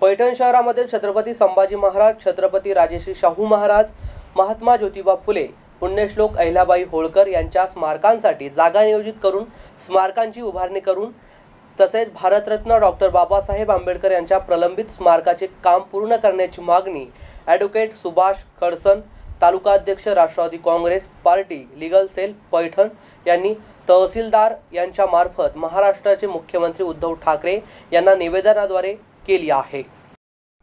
पैठण शहरामध्ये छत्रपती संभाजी महाराज छत्रपती राजेश्री शाहू महाराज महात्मा ज्योतिबा फुले पुण्यश्लोक अहिलाबाई होळकर यांच्या स्मारकांसाठी जागा नियोजित करून स्मारकांची उभारणी करून तसेच भारतरत्न डॉक्टर बाबासाहेब आंबेडकर यांच्या प्रलंबित स्मारकाचे काम पूर्ण करण्याची मागणी ॲडव्होकेट सुभाष खडसन तालुका अध्यक्ष Rashtravadi Congress Party legal cell Paithan यांनी तहसीलदार यांच्यामार्फत महाराष्ट्राचे मुख्यमंत्री उद्धव ठाकरे यांना निवेदनाद्वारे केली आहे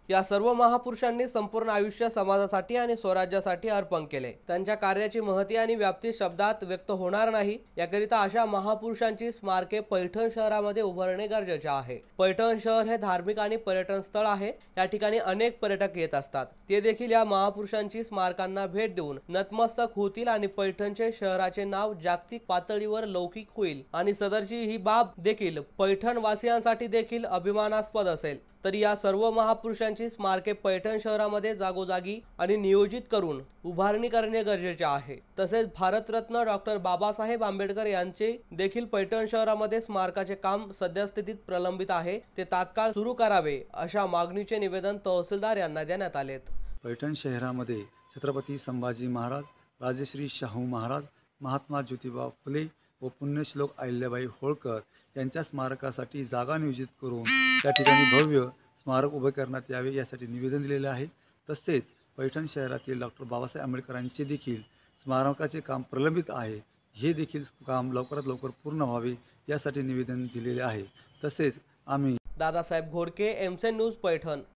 या सर्व महापुरुषांनी संपूर्ण आयुष्य समाजासाठी आणि स्वराज्यासाठी अर्पण केले त्यांच्या कार्याची महती आणि व्याप्ती शब्दात व्यक्त होणार नाही याकरिता अशा महापुरुषांची स्मारके पैठण शहरामध्ये उभारणे गरजेचे आहे पैठण शहर हे धार्मिक आणि पर्यटन स्थळ आहे या ठिकाणी अनेक पर्यटक येत असतात ते देखील या महापुरुषांची स्मारकांना भेट देऊन नतमस्तक होतील आणि पैठणचे शहराचे नाव जागतिक पातळीवर लौकिक होईल आणि सदरची ही बाब देखील पैठणवासियांसाठी देखील अभिमानास्पद असेल तर या सर्व महापुरुषांची स्मारके पैठण शहरामध्ये जागोजागी आणि नियोजित करून उभारणी करणे गरजेचे आहे तसेच भारतरत्न डॉक्टर बाबासाहेब आंबेडकर यांचे देखील पैठण शहरामध्ये स्मारकाचे काम सद्यस्थितीत प्रलंबित आहे ते तात्काळ सुरू करावे अशा मागणीचे निवेदन तहसीलदार यांना देण्यात आलेत पैठण शहरामध्ये छत्रपती संभाजी महाराज राजश्री शाहू महाराज महात्मा ज्योतिबा फुले व पुण्यश्लोक अहिल्याबाई होळकर यांच्या स्मारकासाठी जागा नियोजित करून त्या ठिकाणी भव्य स्मारक उभे करण्यात यावे यासाठी निवेदन दिलेले आहे तसेच पैठण शहरातील डॉक्टर बाबासाहेब आंबेडकरांचे देखील स्मारकाचे काम प्रलंबित आहे हे देखील काम लवकरात लवकर पूर्ण व्हावे यासाठी निवेदन दिलेले आहे तसेच आम्ही दादासाहेब घोडके एमसेन न्यूज पैठण